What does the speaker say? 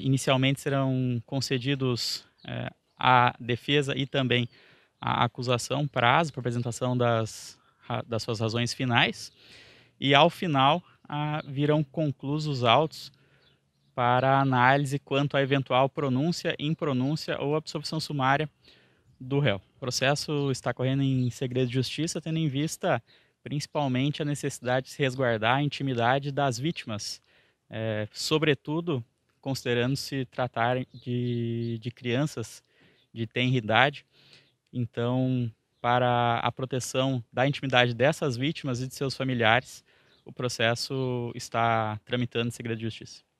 Inicialmente serão concedidos é, à defesa e também à acusação prazo para apresentação das, das suas razões finais e ao final a, virão conclusos os autos para análise quanto à eventual pronúncia, impronúncia ou absolvição sumária do réu. O processo está correndo em segredo de justiça, tendo em vista principalmente a necessidade de se resguardar a intimidade das vítimas, é, sobretudo considerando se tratar de, de crianças de tenra idade. Então, para a proteção da intimidade dessas vítimas e de seus familiares, o processo está tramitando em segredo de justiça.